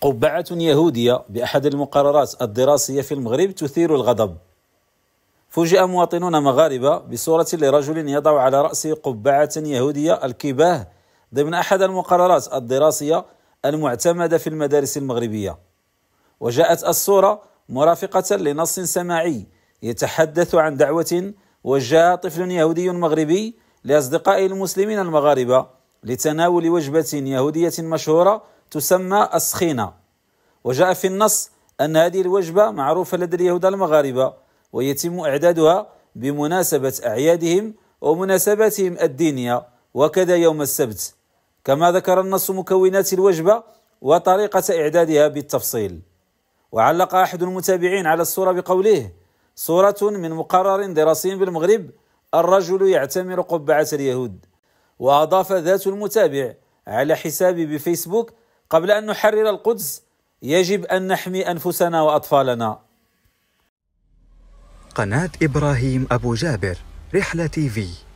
قبعة يهودية بأحد المقررات الدراسية في المغرب تثير الغضب فوجئ مواطنون مغاربة بصورة لرجل يضع على رأسه قبعة يهودية الكباه ضمن أحد المقررات الدراسية المعتمدة في المدارس المغربية وجاءت الصورة مرافقة لنص سماعي يتحدث عن دعوة وجهها طفل يهودي مغربي لأصدقائه المسلمين المغاربة لتناول وجبة يهودية مشهورة تسمى السخينة وجاء في النص أن هذه الوجبة معروفة لدى اليهود المغاربة ويتم إعدادها بمناسبة أعيادهم ومناسباتهم الدينية وكذا يوم السبت كما ذكر النص مكونات الوجبة وطريقة إعدادها بالتفصيل وعلق أحد المتابعين على الصورة بقوله صورة من مقرر دراسي بالمغرب الرجل يعتمر قبعة اليهود وأضاف ذات المتابع على حسابي بفيسبوك قبل ان نحرر القدس يجب ان نحمي انفسنا واطفالنا. قناه ابراهيم ابو جابر رحله تي في